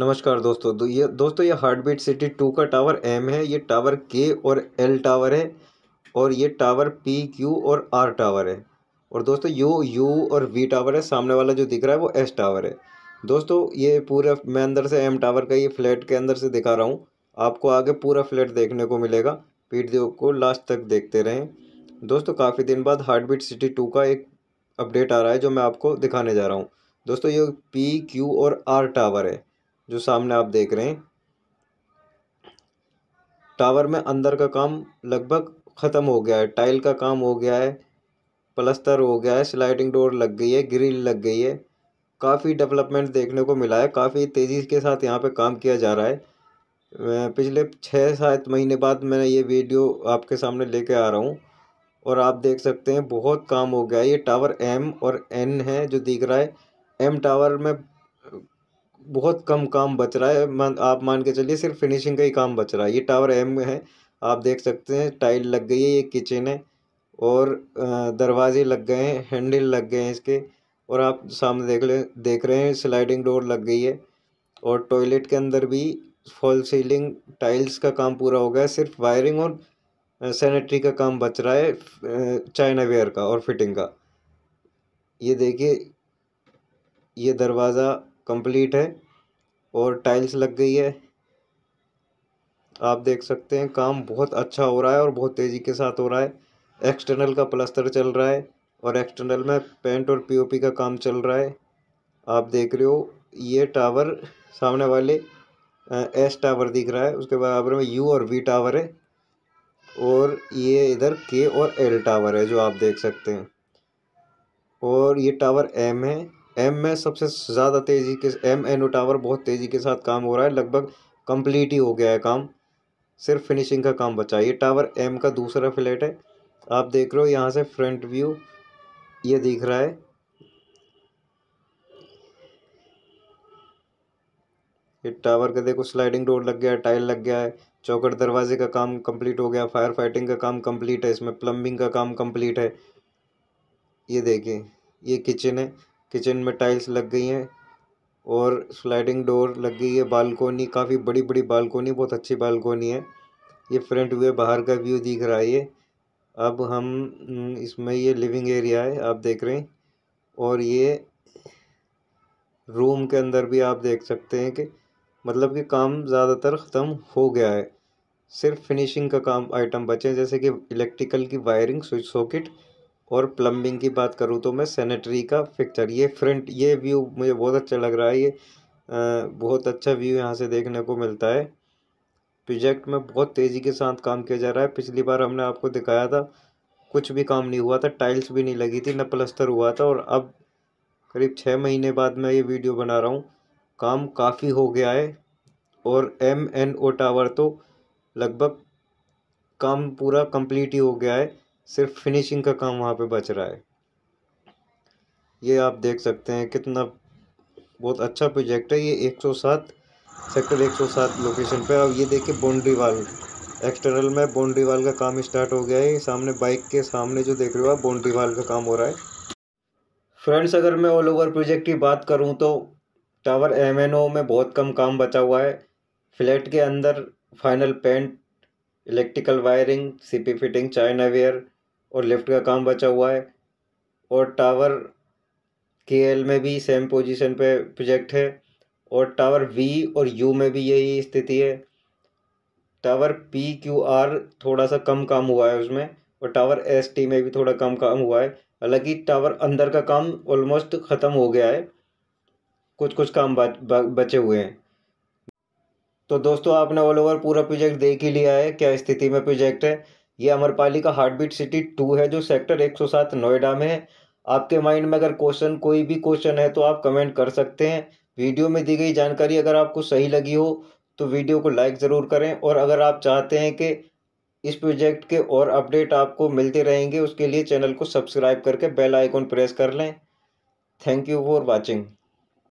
नमस्कार दोस्तों दो ये दोस्तों ये हार्ट बीट सिटी टू का टावर एम है ये टावर के और एल टावर है और ये टावर पी क्यू और आर टावर है और दोस्तों यू यू और वी टावर है सामने वाला जो दिख रहा है वो एस टावर है दोस्तों ये पूरा मैं अंदर से एम टावर का ये फ्लैट के अंदर से दिखा रहा हूँ आपको आगे पूरा फ्लैट देखने को मिलेगा वीडियो को लास्ट तक देखते रहें दोस्तों काफ़ी दिन बाद हार्ट बीट सिटी टू का एक अपडेट आ रहा है जो मैं आपको दिखाने जा रहा हूँ दोस्तों ये पी क्यू और आर टावर है जो सामने आप देख रहे हैं टावर में अंदर का काम लगभग ख़त्म हो गया है टाइल का काम हो गया है प्लस्तर हो गया है स्लाइडिंग डोर लग गई है ग्रिल लग गई है काफ़ी डेवलपमेंट देखने को मिला है काफ़ी तेज़ी के साथ यहाँ पे काम किया जा रहा है पिछले छः सात महीने बाद मैं ये वीडियो आपके सामने लेके आ रहा हूँ और आप देख सकते हैं बहुत काम हो गया है ये टावर एम और एन है जो दिख रहा है एम टावर में बहुत कम काम बच रहा है मान आप मान के चलिए सिर्फ फिनिशिंग का ही काम बच रहा है ये टावर एम है आप देख सकते हैं टाइल लग गई है ये किचन है और दरवाजे लग गए हैं हैंडल लग गए हैं इसके और आप सामने देख ले देख रहे हैं स्लाइडिंग डोर लग गई है और टॉयलेट के अंदर भी फॉल सीलिंग टाइल्स का काम पूरा हो गया है सिर्फ वायरिंग और सैनिटरी का काम बच रहा है चाइना वेयर का और फिटिंग का ये देखिए ये दरवाज़ा कंप्लीट है और टाइल्स लग गई है आप देख सकते हैं काम बहुत अच्छा हो रहा है और बहुत तेज़ी के साथ हो रहा है एक्सटर्नल का प्लस्तर चल रहा है और एक्सटर्नल में पेंट और पीओपी का काम चल रहा है आप देख रहे हो ये टावर सामने वाले एस टावर दिख रहा है उसके बराबर में यू और वी टावर है और ये इधर के और एल टावर है जो आप देख सकते हैं और ये टावर एम है एम में सबसे ज़्यादा तेज़ी के एम एनो टावर बहुत तेज़ी के साथ काम हो रहा है लगभग कम्प्लीट ही हो गया है काम सिर्फ फिनिशिंग का काम बचा है ये टावर एम का दूसरा फ्लैट है आप देख रहे हो यहाँ से फ्रंट व्यू ये दिख रहा है ये टावर का देखो स्लाइडिंग डोर लग गया है टाइल लग गया है चौकट दरवाजे का काम कंप्लीट हो गया फायर फाइटिंग का काम कंप्लीट है इसमें प्लम्बिंग का काम कंप्लीट है ये देखिए ये किचन है किचन में टाइल्स लग गई हैं और स्लाइडिंग डोर लग गई है बालकोनी काफ़ी बड़ी बड़ी बालकोनी बहुत अच्छी बालकोनी है ये फ्रंट व्यू बाहर का व्यू दिख रहा है ये अब हम हम्म, इसमें ये लिविंग एरिया है आप देख रहे हैं और ये रूम के अंदर भी आप देख सकते हैं कि मतलब कि काम ज़्यादातर ख़त्म हो गया है सिर्फ फिनिशिंग का काम आइटम बचे हैं जैसे कि इलेक्ट्रिकल की वायरिंग स्विच सॉकेट और प्लम्बिंग की बात करूँ तो मैं सैनिटरी का फिक्चर ये फ्रंट ये व्यू मुझे बहुत अच्छा लग रहा है ये बहुत अच्छा व्यू यहाँ से देखने को मिलता है प्रोजेक्ट में बहुत तेज़ी के साथ काम किया जा रहा है पिछली बार हमने आपको दिखाया था कुछ भी काम नहीं हुआ था टाइल्स भी नहीं लगी थी न प्लस्तर हुआ था और अब करीब छः महीने बाद मैं ये वीडियो बना रहा हूँ काम काफ़ी हो गया है और एम एन ओ टावर तो लगभग काम पूरा कंप्लीट ही हो गया है सिर्फ फिनिशिंग का काम वहाँ पे बच रहा है ये आप देख सकते हैं कितना बहुत अच्छा प्रोजेक्ट है ये 107 सेक्टर 107 लोकेशन पे अब ये देखिए बाउंड्री वाल एक्सटर्नल में बाउंड्री वाल का काम स्टार्ट हो गया है सामने बाइक के सामने जो देख रहे हो आप बाउंड्री वाल का काम हो रहा है फ्रेंड्स अगर मैं ऑल ओवर प्रोजेक्ट की बात करूँ तो टावर एम में बहुत कम काम बचा हुआ है फ्लैट के अंदर final paint electrical wiring CP fitting china ware और लिफ्ट का काम बचा हुआ है और टावर के एल में भी सेम पोजीशन पे प्रोजेक्ट है और टावर वी और यू में भी यही स्थिति है टावर पी क्यू आर थोड़ा सा कम काम हुआ है उसमें और टावर एस टी में भी थोड़ा कम काम हुआ है हालांकि टावर अंदर का काम ऑलमोस्ट ख़त्म हो गया है कुछ कुछ काम बच, बचे हुए हैं तो दोस्तों आपने ऑल ओवर पूरा प्रोजेक्ट देख ही लिया है क्या स्थिति में प्रोजेक्ट है ये का हार्ट बीट सिटी टू है जो सेक्टर 107 नोएडा में है आपके माइंड में अगर क्वेश्चन कोई भी क्वेश्चन है तो आप कमेंट कर सकते हैं वीडियो में दी गई जानकारी अगर आपको सही लगी हो तो वीडियो को लाइक ज़रूर करें और अगर आप चाहते हैं कि इस प्रोजेक्ट के और अपडेट आपको मिलते रहेंगे उसके लिए चैनल को सब्सक्राइब करके बेल आइकॉन प्रेस कर लें थैंक यू फॉर वॉचिंग